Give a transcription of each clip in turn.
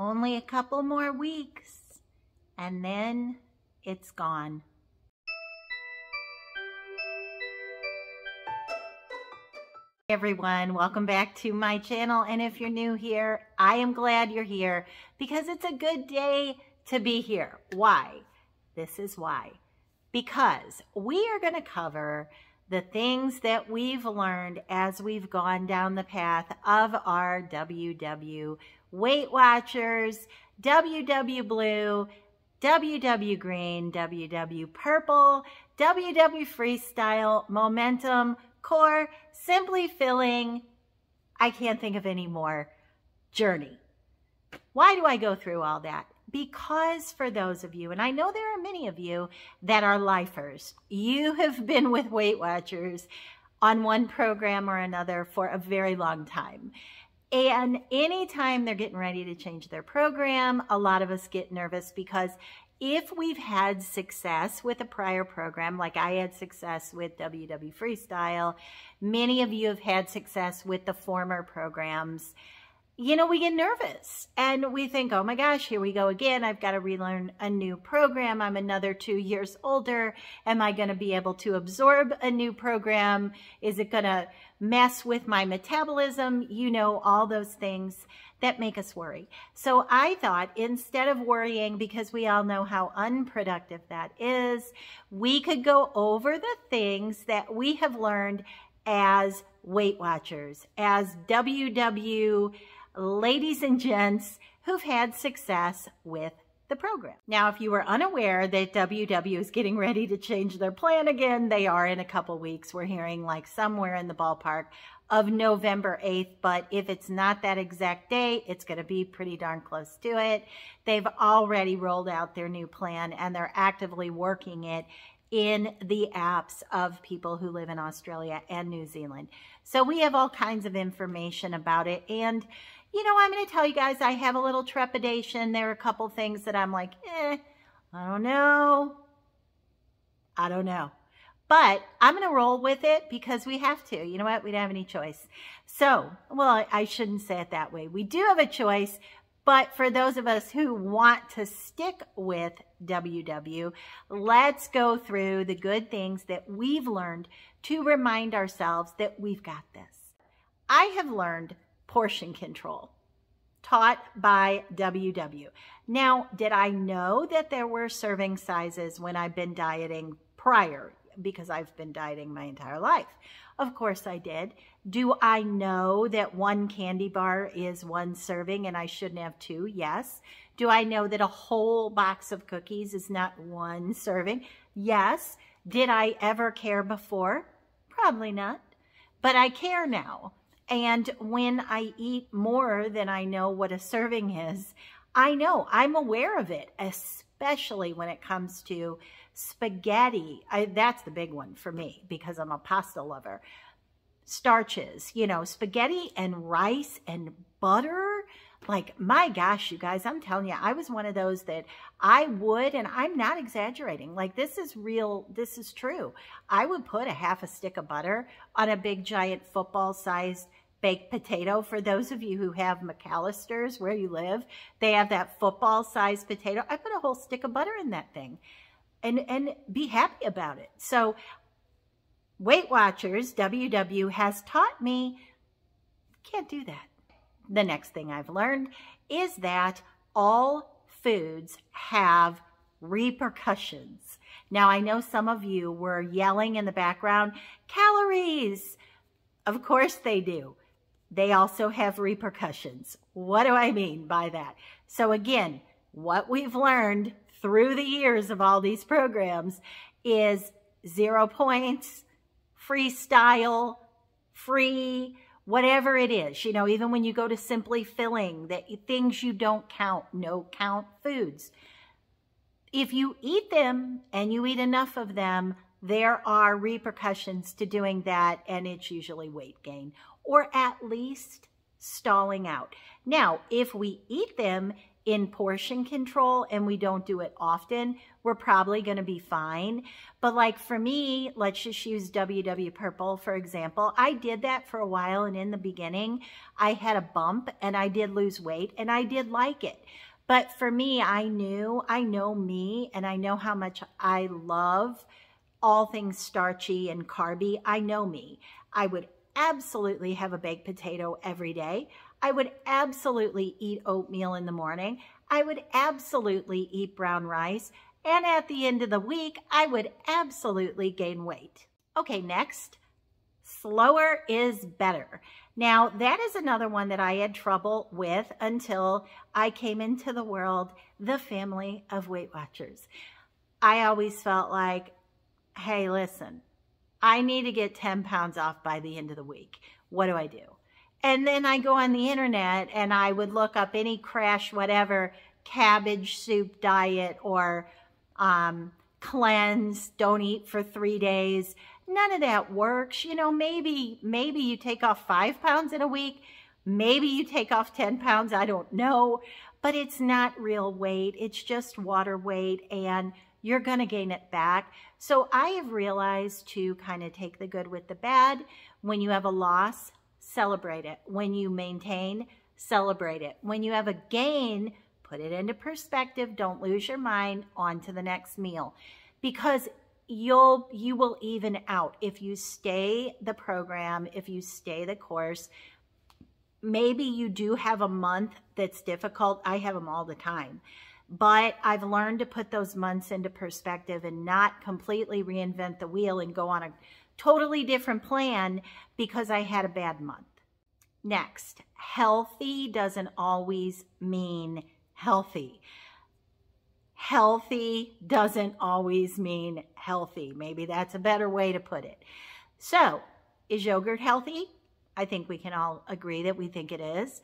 Only a couple more weeks and then it's gone. everyone welcome back to my channel and if you're new here I am glad you're here because it's a good day to be here why this is why because we are going to cover the things that we've learned as we've gone down the path of our WW Weight Watchers, WW Blue, WW Green, WW Purple, WW Freestyle, Momentum, Core, Simply Filling, I can't think of any more, Journey. Why do I go through all that? Because for those of you, and I know there are many of you that are lifers, you have been with Weight Watchers on one program or another for a very long time. And anytime they're getting ready to change their program, a lot of us get nervous because if we've had success with a prior program, like I had success with WW Freestyle, many of you have had success with the former programs you know, we get nervous and we think, oh my gosh, here we go again. I've got to relearn a new program. I'm another two years older. Am I going to be able to absorb a new program? Is it going to mess with my metabolism? You know, all those things that make us worry. So I thought instead of worrying, because we all know how unproductive that is, we could go over the things that we have learned as Weight Watchers, as WW ladies and gents who've had success with the program. Now, if you were unaware that WW is getting ready to change their plan again, they are in a couple weeks. We're hearing like somewhere in the ballpark of November 8th, but if it's not that exact day, it's going to be pretty darn close to it. They've already rolled out their new plan and they're actively working it in the apps of people who live in Australia and New Zealand. So we have all kinds of information about it and you know, I'm going to tell you guys, I have a little trepidation. There are a couple things that I'm like, eh, I don't know. I don't know. But I'm going to roll with it because we have to. You know what? We don't have any choice. So, well, I shouldn't say it that way. We do have a choice, but for those of us who want to stick with WW, let's go through the good things that we've learned to remind ourselves that we've got this. I have learned portion control taught by WW. Now, did I know that there were serving sizes when I've been dieting prior? Because I've been dieting my entire life. Of course I did. Do I know that one candy bar is one serving and I shouldn't have two? Yes. Do I know that a whole box of cookies is not one serving? Yes. Did I ever care before? Probably not. But I care now. And when I eat more than I know what a serving is, I know I'm aware of it, especially when it comes to spaghetti. I, that's the big one for me because I'm a pasta lover. Starches, you know, spaghetti and rice and butter. Like, my gosh, you guys, I'm telling you, I was one of those that I would, and I'm not exaggerating. Like, this is real. This is true. I would put a half a stick of butter on a big, giant football-sized baked potato. For those of you who have McAllister's where you live, they have that football sized potato. I put a whole stick of butter in that thing and, and be happy about it. So Weight Watchers, WW, has taught me can't do that. The next thing I've learned is that all foods have repercussions. Now, I know some of you were yelling in the background, calories. Of course they do they also have repercussions. What do I mean by that? So again, what we've learned through the years of all these programs is zero points, freestyle, free, whatever it is. You know, even when you go to simply filling, that things you don't count, no count foods. If you eat them and you eat enough of them, there are repercussions to doing that, and it's usually weight gain or at least stalling out. Now, if we eat them in portion control and we don't do it often, we're probably going to be fine. But like for me, let's just use WW Purple, for example. I did that for a while. And in the beginning, I had a bump and I did lose weight and I did like it. But for me, I knew, I know me and I know how much I love all things starchy and carby. I know me. I would absolutely have a baked potato every day. I would absolutely eat oatmeal in the morning. I would absolutely eat brown rice. And at the end of the week, I would absolutely gain weight. Okay, next, slower is better. Now, that is another one that I had trouble with until I came into the world, the family of Weight Watchers. I always felt like, hey, listen, I need to get 10 pounds off by the end of the week. What do I do? And then I go on the internet and I would look up any crash, whatever, cabbage soup diet or um, cleanse, don't eat for three days. None of that works. You know, maybe, maybe you take off five pounds in a week. Maybe you take off 10 pounds. I don't know. But it's not real weight. It's just water weight. And you're going to gain it back. So I have realized to kind of take the good with the bad. When you have a loss, celebrate it. When you maintain, celebrate it. When you have a gain, put it into perspective. Don't lose your mind. On to the next meal. Because you'll you will even out if you stay the program if you stay the course maybe you do have a month that's difficult i have them all the time but I've learned to put those months into perspective and not completely reinvent the wheel and go on a totally different plan because I had a bad month. Next, healthy doesn't always mean healthy. Healthy doesn't always mean healthy. Maybe that's a better way to put it. So, is yogurt healthy? I think we can all agree that we think it is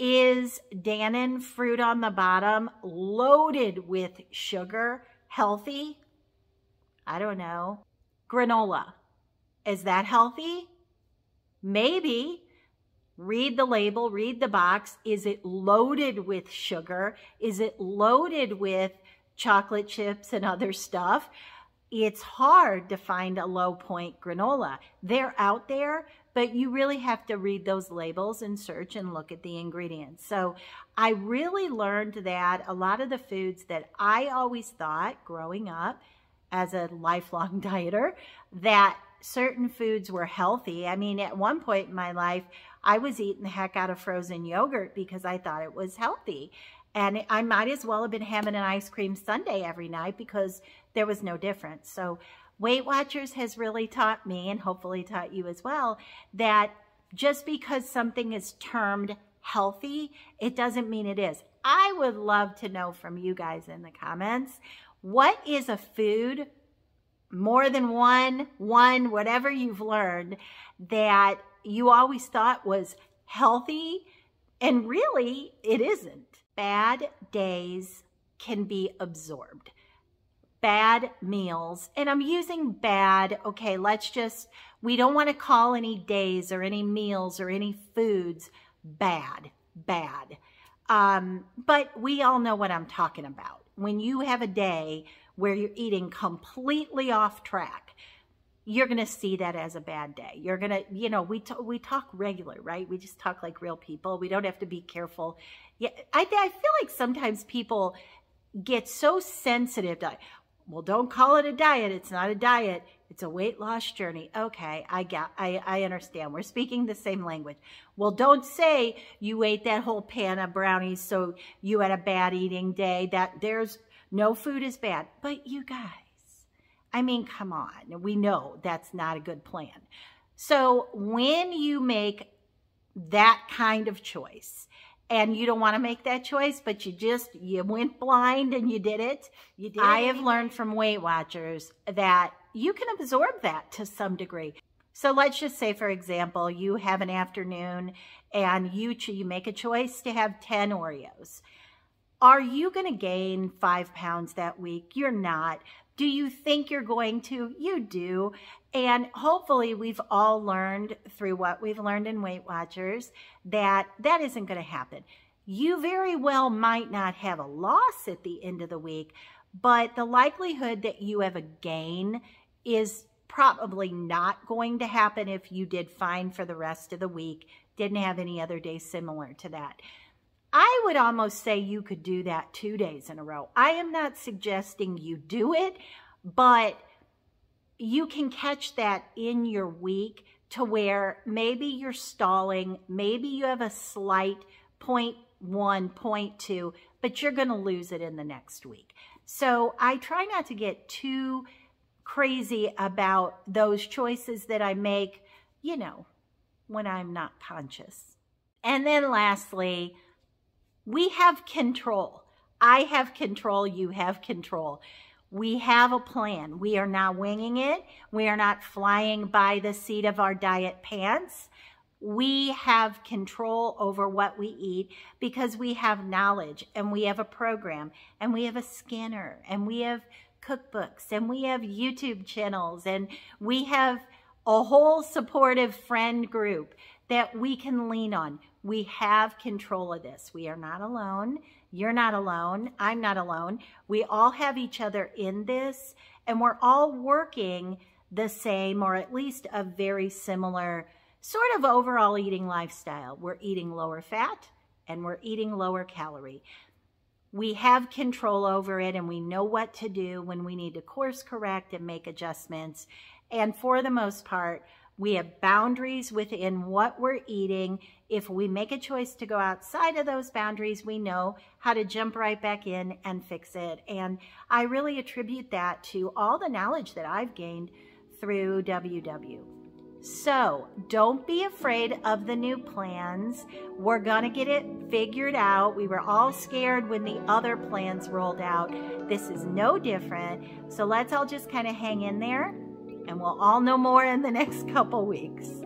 is Dannon fruit on the bottom loaded with sugar healthy? I don't know. Granola. Is that healthy? Maybe. Read the label, read the box. Is it loaded with sugar? Is it loaded with chocolate chips and other stuff? It's hard to find a low point granola. They're out there, but you really have to read those labels and search and look at the ingredients. So I really learned that a lot of the foods that I always thought growing up as a lifelong dieter that certain foods were healthy. I mean, at one point in my life, I was eating the heck out of frozen yogurt because I thought it was healthy. And I might as well have been having an ice cream sundae every night because there was no difference. So Weight Watchers has really taught me, and hopefully taught you as well, that just because something is termed healthy, it doesn't mean it is. I would love to know from you guys in the comments, what is a food, more than one, one, whatever you've learned, that you always thought was healthy, and really it isn't. Bad days can be absorbed bad meals, and I'm using bad, okay, let's just, we don't want to call any days or any meals or any foods bad, bad. Um, but we all know what I'm talking about. When you have a day where you're eating completely off track, you're going to see that as a bad day. You're going to, you know, we, we talk regular, right? We just talk like real people. We don't have to be careful. Yeah, I, I feel like sometimes people get so sensitive to, well, don't call it a diet. It's not a diet. It's a weight loss journey. Okay, I get, I, I understand. We're speaking the same language. Well, don't say you ate that whole pan of brownies, so you had a bad eating day. That there's no food is bad. But you guys, I mean, come on. We know that's not a good plan. So when you make that kind of choice, and you don't want to make that choice, but you just, you went blind and you did it. You did I it. have learned from Weight Watchers that you can absorb that to some degree. So let's just say, for example, you have an afternoon and you, you make a choice to have 10 Oreos. Are you going to gain five pounds that week? You're not. Do you think you're going to? You do. And hopefully, we've all learned through what we've learned in Weight Watchers that that isn't going to happen. You very well might not have a loss at the end of the week, but the likelihood that you have a gain is probably not going to happen if you did fine for the rest of the week, didn't have any other day similar to that. I would almost say you could do that two days in a row. I am not suggesting you do it, but you can catch that in your week to where maybe you're stalling, maybe you have a slight point one, point two, but you're going to lose it in the next week. So I try not to get too crazy about those choices that I make, you know, when I'm not conscious. And then lastly, we have control. I have control, you have control. We have a plan. We are not winging it. We are not flying by the seat of our diet pants. We have control over what we eat because we have knowledge and we have a program and we have a scanner and we have cookbooks and we have YouTube channels and we have a whole supportive friend group that we can lean on. We have control of this. We are not alone. You're not alone. I'm not alone. We all have each other in this, and we're all working the same or at least a very similar sort of overall eating lifestyle. We're eating lower fat and we're eating lower calorie. We have control over it and we know what to do when we need to course correct and make adjustments and for the most part, we have boundaries within what we're eating. If we make a choice to go outside of those boundaries, we know how to jump right back in and fix it. And I really attribute that to all the knowledge that I've gained through WW. So don't be afraid of the new plans. We're going to get it figured out. We were all scared when the other plans rolled out. This is no different. So let's all just kind of hang in there and we'll all know more in the next couple weeks.